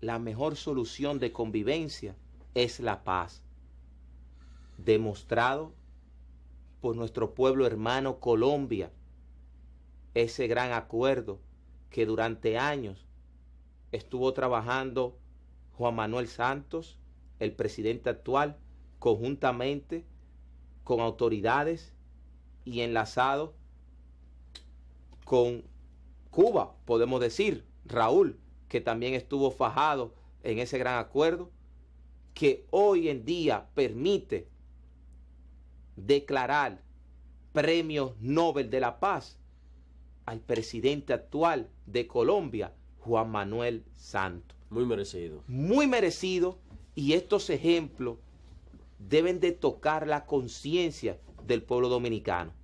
la mejor solución de convivencia es la paz, demostrado por nuestro pueblo hermano Colombia, ese gran acuerdo que durante años estuvo trabajando Juan Manuel Santos, el presidente actual, conjuntamente con autoridades y enlazado con Cuba, podemos decir, Raúl, que también estuvo fajado en ese gran acuerdo, que hoy en día permite declarar premio Nobel de la Paz al presidente actual de Colombia, Juan Manuel Santos. Muy merecido. Muy merecido y estos ejemplos deben de tocar la conciencia del pueblo dominicano.